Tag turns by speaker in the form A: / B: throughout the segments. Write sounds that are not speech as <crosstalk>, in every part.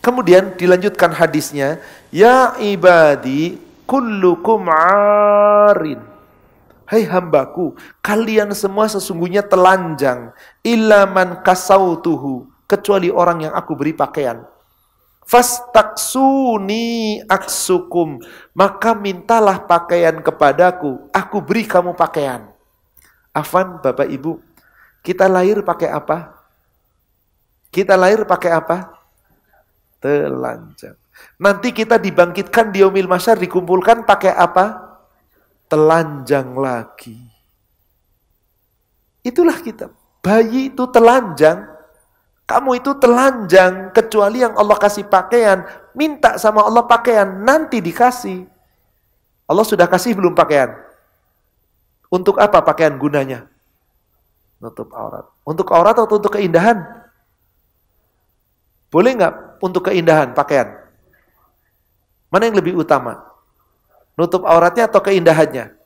A: Kemudian dilanjutkan hadisnya, ya ibadi kullukum arin. Hai hey hambaku, kalian semua sesungguhnya telanjang. Ilaman kasautuhu. Kecuali orang yang aku beri pakaian. Fastaksuni aksukum. Maka mintalah pakaian kepadaku. Aku beri kamu pakaian. Afan, Bapak Ibu. Kita lahir pakai apa? Kita lahir pakai apa? Telanjang. Nanti kita dibangkitkan di Omil Masyar dikumpulkan pakai apa? Telanjang lagi. Itulah kita. Bayi itu telanjang. Kamu itu telanjang kecuali yang Allah kasih pakaian. Minta sama Allah pakaian, nanti dikasih. Allah sudah kasih belum pakaian? Untuk apa pakaian gunanya? Nutup aurat. Untuk aurat atau untuk keindahan? Boleh nggak untuk keindahan pakaian? Mana yang lebih utama? Nutup auratnya atau keindahannya?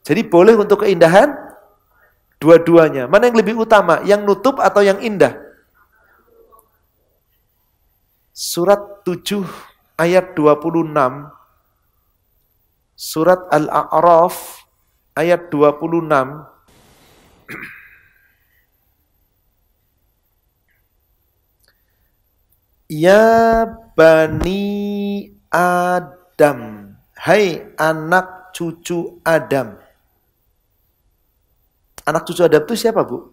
A: Jadi boleh untuk keindahan dua-duanya. Mana yang lebih utama? Yang nutup atau yang indah? Surat 7 ayat 26 Surat Al-A'raf ayat 26 <clears throat> Ya Bani Adam. Hai anak cucu Adam. Anak cucu Adam itu siapa, Bu?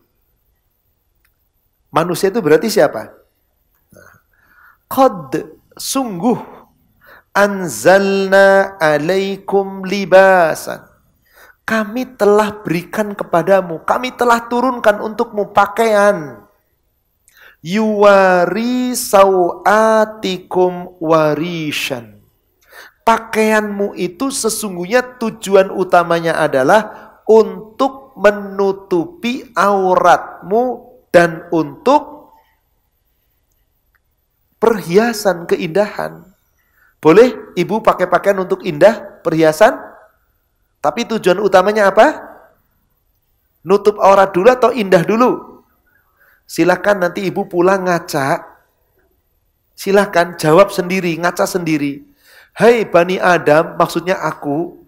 A: Manusia itu berarti siapa? Nah, qad sungguh anzalna alaikum libasan. Kami telah berikan kepadamu, kami telah turunkan untukmu pakaian yuwari sawatikum warishan. Pakaianmu itu sesungguhnya tujuan utamanya adalah untuk menutupi auratmu dan untuk perhiasan keindahan. Boleh ibu pakai pakaian untuk indah, perhiasan? Tapi tujuan utamanya apa? Nutup aurat dulu atau indah dulu? Silahkan nanti ibu pulang ngaca. Silahkan jawab sendiri, ngaca sendiri. Hai hey, Bani Adam, maksudnya aku,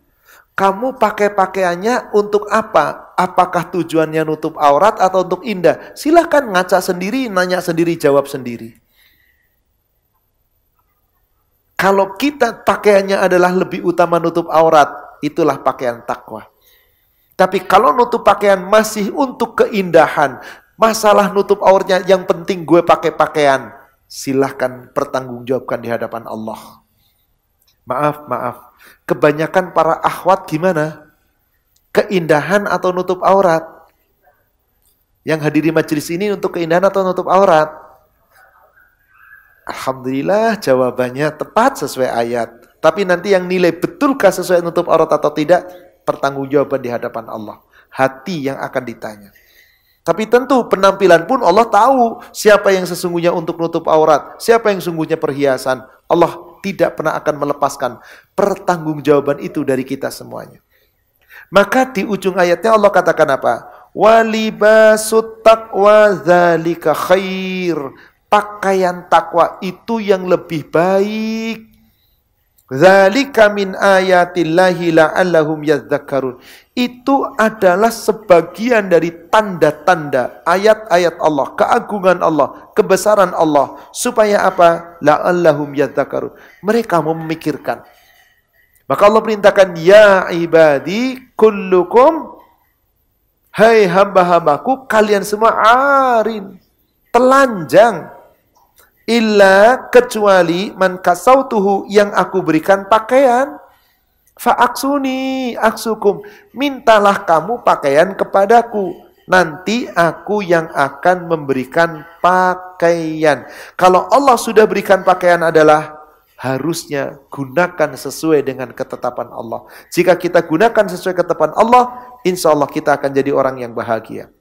A: kamu pakai pakaiannya untuk apa? Apakah tujuannya nutup aurat atau untuk indah? Silahkan ngaca sendiri, nanya sendiri, jawab sendiri. Kalau kita pakaiannya adalah lebih utama nutup aurat, itulah pakaian takwa. Tapi kalau nutup pakaian masih untuk keindahan, Masalah nutup auratnya yang penting gue pakai pakaian. Silahkan pertanggungjawabkan di hadapan Allah. Maaf, maaf. Kebanyakan para ahwat gimana? Keindahan atau nutup aurat? Yang hadiri majelis ini untuk keindahan atau nutup aurat? Alhamdulillah jawabannya tepat sesuai ayat. Tapi nanti yang nilai betulkah sesuai nutup aurat atau tidak, pertanggungjawaban di hadapan Allah. Hati yang akan ditanya. Tapi tentu penampilan pun Allah tahu siapa yang sesungguhnya untuk nutup aurat, siapa yang sesungguhnya perhiasan. Allah tidak pernah akan melepaskan pertanggungjawaban itu dari kita semuanya. Maka di ujung ayatnya Allah katakan apa? Walibasut taqwa zalika khair. Pakaian takwa itu yang lebih baik Zalika min ayatillahi la'allahum yadzakkarun. Itu adalah sebagian dari tanda-tanda ayat-ayat Allah, keagungan Allah, kebesaran Allah. Supaya apa? La'allahum yadzakkarun. Mereka memikirkan. Maka Allah perintahkan, Ya ibadi kullukum, Hai hamba-hambaku, kalian semua arin, telanjang, illa kecuali man kasautuhu yang aku berikan pakaian faaksuni aksukum mintalah kamu pakaian kepadaku nanti aku yang akan memberikan pakaian kalau Allah sudah berikan pakaian adalah harusnya gunakan sesuai dengan ketetapan Allah jika kita gunakan sesuai ketetapan Allah insya Allah kita akan jadi orang yang bahagia